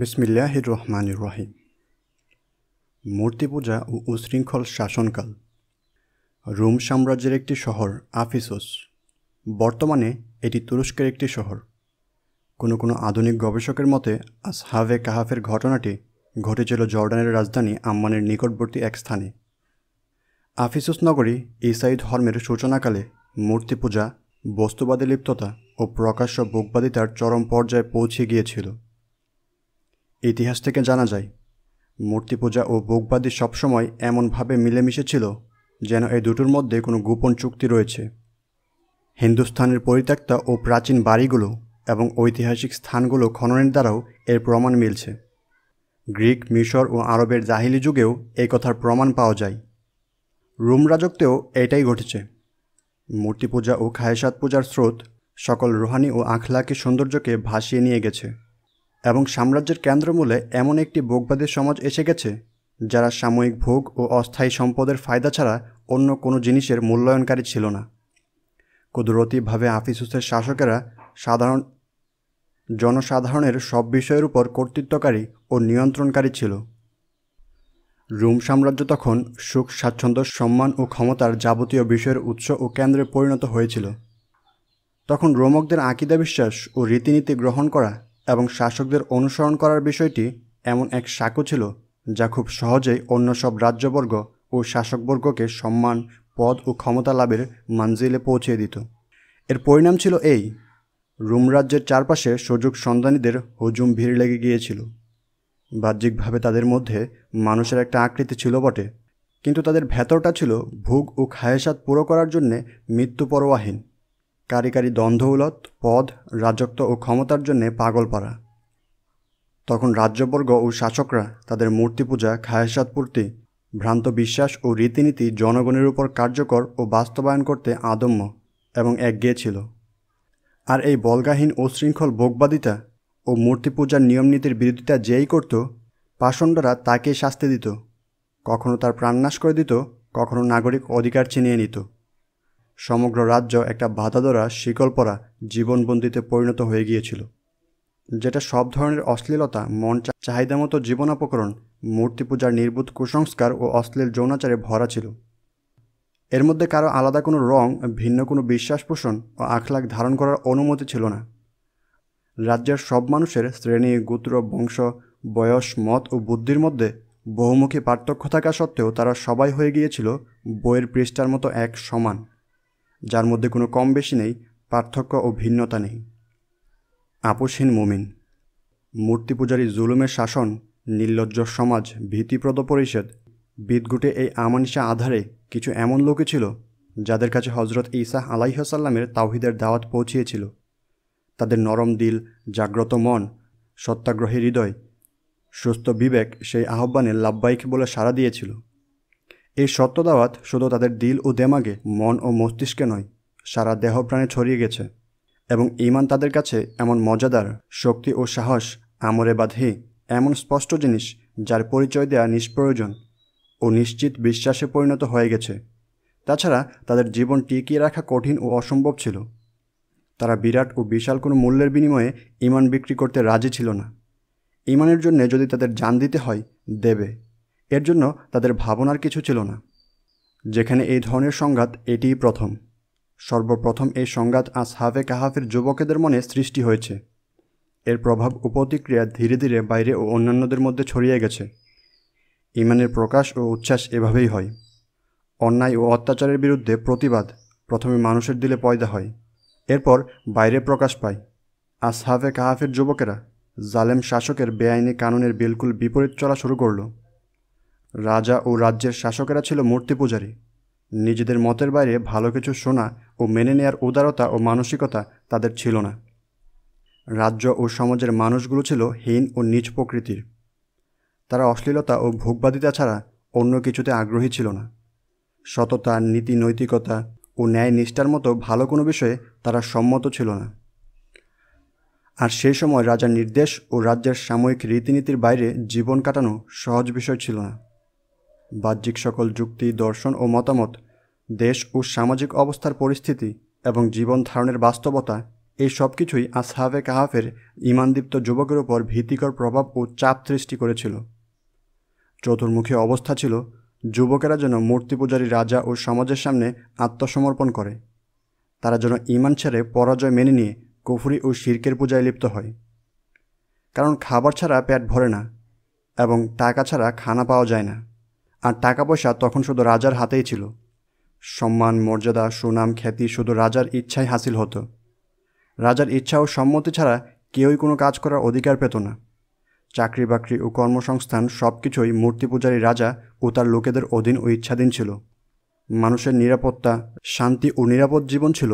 বিসমিল্লাহির রহমানির রহিম মূর্তি পূজা ও উশৃঙ্খল শাসনকাল রোম সাম্রাজ্যের একটি শহর আফিসোস বর্তমানে এটি তুরস্কের একটি শহর কোনো কোনো আধুনিক গবেষকের মতে আসহাভে কাহাফের ঘটনাটি ঘটেছিল জর্ডানের রাজধানী আম্মানের নিকটবর্তী এক স্থানে আফিসোস নগরী ইসাই ধর্মের সূচনাকালে মূর্তি পূজা বস্তুবাদী লিপ্ততা ও প্রকাশ্য বোকবাদিতার চরম পর্যায়ে পৌঁছে গিয়েছিল ইতিহাস থেকে জানা যায় মূর্তি পূজা ও বোগবাদী সবসময় এমনভাবে মিলেমিশে ছিল যেন এই দুটোর মধ্যে কোনো গোপন চুক্তি রয়েছে হিন্দুস্থানের পরিত্যক্তা ও প্রাচীন বাড়িগুলো এবং ঐতিহাসিক স্থানগুলো খননের দ্বারাও এর প্রমাণ মিলছে গ্রিক মিশর ও আরবের জাহিলি যুগেও এই কথার প্রমাণ পাওয়া যায় রোম রাজত্বেও এটাই ঘটেছে মূর্তি পূজা ও খায়সাত পূজার স্রোত সকল রোহানি ও আখলাকে সৌন্দর্যকে ভাসিয়ে নিয়ে গেছে এবং সাম্রাজ্যের কেন্দ্রমূলে এমন একটি ভোগবাদী সমাজ এসে গেছে যারা সাময়িক ভোগ ও অস্থায়ী সম্পদের ফায়দা ছাড়া অন্য কোনো জিনিসের মূল্যায়নকারী ছিল না কুদরতিভাবে আফিসুসের শাসকেরা সাধারণ জনসাধারণের সব বিষয়ের উপর কর্তৃত্বকারী ও নিয়ন্ত্রণকারী ছিল রোম সাম্রাজ্য তখন সুখ স্বাচ্ছন্দ্য সম্মান ও ক্ষমতার যাবতীয় বিষয়ের উৎস ও কেন্দ্রে পরিণত হয়েছিল তখন রোমকদের আকিদা বিশ্বাস ও রীতিনীতি গ্রহণ করা এবং শাসকদের অনুসরণ করার বিষয়টি এমন এক সাঁকু ছিল যা খুব সহজেই অন্য সব রাজ্যবর্গ ও শাসকবর্গকে সম্মান পদ ও ক্ষমতা লাভের মানজিলে পৌঁছে দিত এর পরিণাম ছিল এই রোমরাজ্যের চারপাশে সুযোগ সন্ধানীদের হজুম ভিড় লেগে গিয়েছিল বাহ্যিকভাবে তাদের মধ্যে মানুষের একটা আকৃতি ছিল বটে কিন্তু তাদের ভেতরটা ছিল ভোগ ও খায়েসাত পুরো করার জন্যে মৃত্যু পরোয়াহীন কারিকারি দ্বন্দ্বউলত পদ রাজত্ব ও ক্ষমতার জন্যে পাগল পারা তখন রাজ্যবর্গ ও শাসকরা তাদের মূর্তি পূজা খায়সাত পূর্তি ভ্রান্ত বিশ্বাস ও রীতিনীতি জনগণের উপর কার্যকর ও বাস্তবায়ন করতে আদম্য এবং একগেয়ে ছিল আর এই বলগাহীন ও শৃঙ্খল ভোগবাদিতা ও মূর্তি পূজার নিয়মনীতির বিরোধিতা যেই করত পাষণ্ডরা তাকে শাস্তি দিত কখনো তার প্রাণনাশ করে দিত কখনো নাগরিক অধিকার ছিনিয়ে নিত সমগ্র রাজ্য একটা বাধাদরা শিকল পরা জীবনবন্দিতে পরিণত হয়ে গিয়েছিল যেটা সব ধরনের অশ্লীলতা মন চাহিদা মতো জীবনাপকরণ মূর্তি পূজার নির্বুধ কুসংস্কার ও অশ্লীল যৌনাচারে ভরা ছিল এর মধ্যে কারো আলাদা কোনো রং ভিন্ন কোনো বিশ্বাস পোষণ ও আখলাগ ধারণ করার অনুমতি ছিল না রাজ্যের সব মানুষের শ্রেণী গোত্র বংশ বয়স মত ও বুদ্ধির মধ্যে বহুমুখী পার্থক্য থাকা সত্ত্বেও তারা সবাই হয়ে গিয়েছিল বইয়ের পৃষ্ঠার মতো এক সমান যার মধ্যে কোনো কম বেশি নেই পার্থক্য ও ভিন্নতা নেই আপসহীন মুমিন মূর্তি পূজারী জুলুমের শাসন নির্লজ্জ সমাজ ভীতিপ্রদ পরিষদ বিদগুটে এই আমানিসা আধারে কিছু এমন লোকই ছিল যাদের কাছে হজরত ইসাহ আলাইহসাল্লামের তাওহিদের দাওয়াত পৌঁছিয়েছিল তাদের নরম দিল জাগ্রত মন সত্যাগ্রহী হৃদয় সুস্থ বিবেক সেই আহ্বানে লাভবাহিক বলে সাড়া দিয়েছিল এই সত্য দাওয়াত শুধু তাদের দিল ও দেমাগে মন ও মস্তিষ্কে নয় সারা দেহ প্রাণে ছড়িয়ে গেছে এবং ইমান তাদের কাছে এমন মজাদার শক্তি ও সাহস আমরে বাধে এমন স্পষ্ট জিনিস যার পরিচয় দেয়া নিষ্প্রয়োজন ও নিশ্চিত বিশ্বাসে পরিণত হয়ে গেছে তাছাড়া তাদের জীবন টিকিয়ে রাখা কঠিন ও অসম্ভব ছিল তারা বিরাট ও বিশাল কোনো মূল্যের বিনিময়ে ইমান বিক্রি করতে রাজি ছিল না ইমানের জন্যে যদি তাদের জান দিতে হয় দেবে এর জন্য তাদের ভাবনার কিছু ছিল না যেখানে এই ধরনের সংঘাত এটিই প্রথম সর্বপ্রথম এই সংঘাত হাফে কাহাফের যুবকেদের মনে সৃষ্টি হয়েছে এর প্রভাব উপতিক্রিয়া ধীরে ধীরে বাইরে ও অন্যান্যদের মধ্যে ছড়িয়ে গেছে ইমানের প্রকাশ ও উচ্ছ্বাস এভাবেই হয় অন্যায় ও অত্যাচারের বিরুদ্ধে প্রতিবাদ প্রথমে মানুষের দিলে পয়দা হয় এরপর বাইরে প্রকাশ পায় আসহাবে কাহাফের যুবকেরা জালেম শাসকের বেআইনি কানুনের বিলকুল বিপরীত চলা শুরু করলো রাজা ও রাজ্যের শাসকেরা ছিল মূর্তি পূজারী নিজেদের মতের বাইরে ভালো কিছু শোনা ও মেনে নেয়ার উদারতা ও মানসিকতা তাদের ছিল না রাজ্য ও সমাজের মানুষগুলো ছিল হীন ও নিজ প্রকৃতির তারা অশ্লীলতা ও ভোগবাদিতা ছাড়া অন্য কিছুতে আগ্রহী ছিল না সততা নীতি নৈতিকতা ও ন্যায় নিষ্ঠার মতো ভালো কোনো বিষয়ে তারা সম্মত ছিল না আর সেই সময় রাজার নির্দেশ ও রাজ্যের সাময়িক রীতিনীতির বাইরে জীবন কাটানো সহজ বিষয় ছিল না বাহ্যিক সকল যুক্তি দর্শন ও মতামত দেশ ও সামাজিক অবস্থার পরিস্থিতি এবং জীবন ধারণের বাস্তবতা এই সব কিছুই আসহাবে কাহাফের ইমানদীপ্ত যুবকের ওপর ভীতিকর প্রভাব ও চাপ সৃষ্টি করেছিল চতুর্মুখী অবস্থা ছিল যুবকেরা যেন মূর্তি পূজারী রাজা ও সমাজের সামনে আত্মসমর্পণ করে তারা যেন ইমান ছেড়ে পরাজয় মেনে নিয়ে কুফুরি ও শির্কের পূজায় লিপ্ত হয় কারণ খাবার ছাড়া পেট ভরে না এবং টাকা ছাড়া খানা পাওয়া যায় না আর টাকা পয়সা তখন শুধু রাজার হাতেই ছিল সম্মান মর্যাদা সুনাম খ্যাতি শুধু রাজার ইচ্ছাই হাসিল হতো রাজার ইচ্ছা ও সম্মতি ছাড়া কেউই কোনো কাজ করার অধিকার পেত না চাকরি বাকরি ও কর্মসংস্থান সব কিছুই মূর্তি পূজারী রাজা ও তার লোকেদের অধীন ও ইচ্ছাধীন ছিল মানুষের নিরাপত্তা শান্তি ও নিরাপদ জীবন ছিল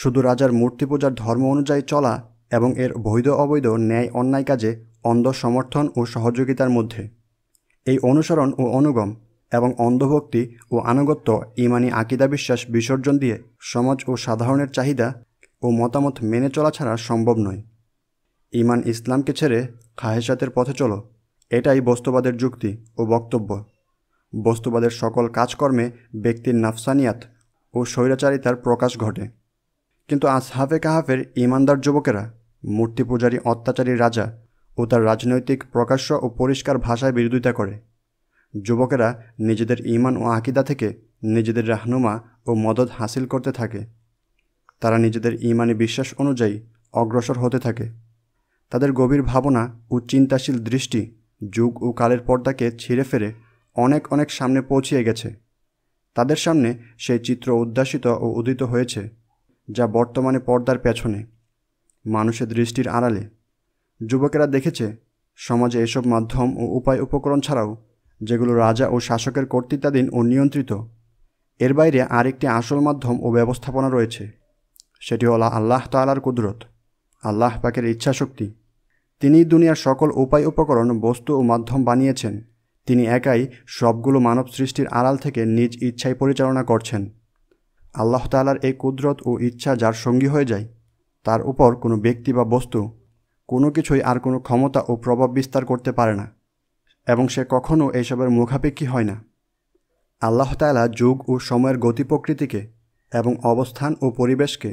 শুধু রাজার মূর্তি পূজার ধর্ম অনুযায়ী চলা এবং এর বৈধ অবৈধ ন্যায় অন্যায় কাজে অন্ধ সমর্থন ও সহযোগিতার মধ্যে এই অনুসরণ ও অনুগম এবং অন্ধভক্তি ও আনুগত্য ইমানি আকিদা বিশ্বাস বিসর্জন দিয়ে সমাজ ও সাধারণের চাহিদা ও মতামত মেনে চলা ছাড়া সম্ভব নয় ইমান ইসলামকে ছেড়ে খাহেসাতের পথে চলো এটাই বস্তুবাদের যুক্তি ও বক্তব্য বস্তুবাদের সকল কাজকর্মে ব্যক্তির নাফসানিয়াত ও স্বৈরাচারিতার প্রকাশ ঘটে কিন্তু আসহাফে কাহাফের ইমানদার যুবকেরা মূর্তি পূজারী অত্যাচারী রাজা ও তার রাজনৈতিক প্রকাশ্য ও পরিষ্কার ভাষায় বিরোধিতা করে যুবকেরা নিজেদের ইমান ও আকিদা থেকে নিজেদের রাহনুমা ও মদত হাসিল করতে থাকে তারা নিজেদের ইমানি বিশ্বাস অনুযায়ী অগ্রসর হতে থাকে তাদের গভীর ভাবনা ও চিন্তাশীল দৃষ্টি যুগ ও কালের পর্দাকে ছিঁড়ে ফেরে অনেক অনেক সামনে পৌঁছিয়ে গেছে তাদের সামনে সেই চিত্র উদ্যাসিত ও উদিত হয়েছে যা বর্তমানে পর্দার পেছনে মানুষের দৃষ্টির আড়ালে যুবকেরা দেখেছে সমাজে এসব মাধ্যম ও উপায় উপকরণ ছাড়াও যেগুলো রাজা ও শাসকের কর্তৃত্বাধীন ও নিয়ন্ত্রিত এর বাইরে আরেকটি আসল মাধ্যম ও ব্যবস্থাপনা রয়েছে সেটি হল আল্লাহ তালার কুদরত আল্লাহ পাকের ইচ্ছাশক্তি তিনি দুনিয়ার সকল উপায় উপকরণ বস্তু ও মাধ্যম বানিয়েছেন তিনি একাই সবগুলো মানব সৃষ্টির আড়াল থেকে নিজ ইচ্ছায় পরিচালনা করছেন আল্লাহ তালার এই কুদরত ও ইচ্ছা যার সঙ্গী হয়ে যায় তার উপর কোনো ব্যক্তি বা বস্তু কোনো কিছুই আর কোনো ক্ষমতা ও প্রভাব বিস্তার করতে পারে না এবং সে কখনও এইসবের মুখাপেক্ষি হয় না আল্লাহ তালা যুগ ও সময়ের গতি প্রকৃতিকে এবং অবস্থান ও পরিবেশকে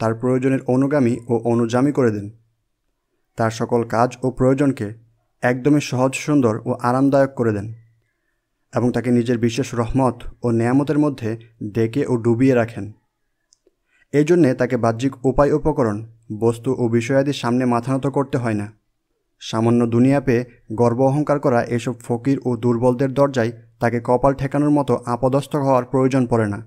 তার প্রয়োজনের অনুগামী ও অনুজামী করে দেন তার সকল কাজ ও প্রয়োজনকে একদমই সহজ সুন্দর ও আরামদায়ক করে দেন এবং তাকে নিজের বিশেষ রহমত ও নেয়ামতের মধ্যে ডেকে ও ডুবিয়ে রাখেন এই জন্যে তাকে বাহ্যিক উপায় উপকরণ বস্তু ও বিষয়াদির সামনে মাথা করতে হয় না সামান্য দুনিয়া পেয়ে গর্ব অহংকার করা এসব ফকির ও দুর্বলদের দরজায় তাকে কপাল ঠেকানোর মতো আপদস্থ হওয়ার প্রয়োজন পড়ে না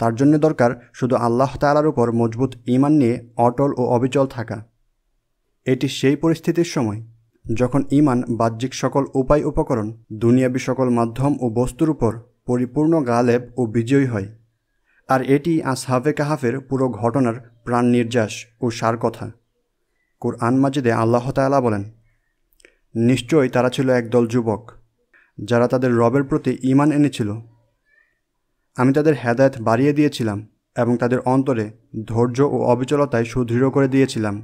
তার জন্য দরকার শুধু আল্লাহ তালার উপর মজবুত ইমান নিয়ে অটল ও অবিচল থাকা এটি সেই পরিস্থিতির সময় যখন ইমান বাহ্যিক সকল উপায় উপকরণ দুনিয়াবি সকল মাধ্যম ও বস্তুর উপর পরিপূর্ণ গালেব ও বিজয়ী হয় আর এটি আসহাবে কাহাফের পুরো ঘটনার প্রাণ নির্যাস ও সার কথা কোরআন মাজিদে আল্লাহ তালা বলেন নিশ্চয়ই তারা ছিল একদল যুবক যারা তাদের রবের প্রতি ইমান এনেছিল আমি তাদের হেদায়ত বাড়িয়ে দিয়েছিলাম এবং তাদের অন্তরে ধৈর্য ও অবিচলতায় সুদৃঢ় করে দিয়েছিলাম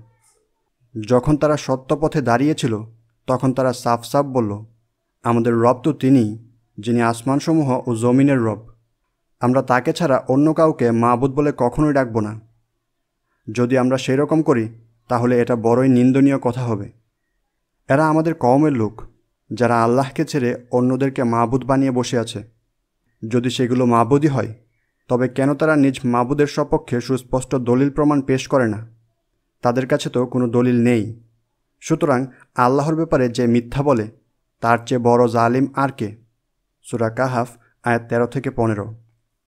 যখন তারা সত্য পথে দাঁড়িয়েছিল তখন তারা সাফ সাফ বলল আমাদের রব তো তিনি যিনি আসমানসমূহ ও জমিনের রব আমরা তাকে ছাড়া অন্য কাউকে মাহবুদ বলে কখনোই ডাকব না যদি আমরা সেই রকম করি তাহলে এটা বড়ই নিন্দনীয় কথা হবে এরা আমাদের কমের লোক যারা আল্লাহকে ছেড়ে অন্যদেরকে মাহবুদ বানিয়ে বসে আছে যদি সেগুলো মাহবুদই হয় তবে কেন তারা নিজ মাহবুদের সপক্ষে সুস্পষ্ট দলিল প্রমাণ পেশ করে না তাদের কাছে তো কোনো দলিল নেই সুতরাং আল্লাহর ব্যাপারে যে মিথ্যা বলে তার চেয়ে বড় জালিম আর কে সুরা কাহাফ আয়াত তেরো থেকে পনেরো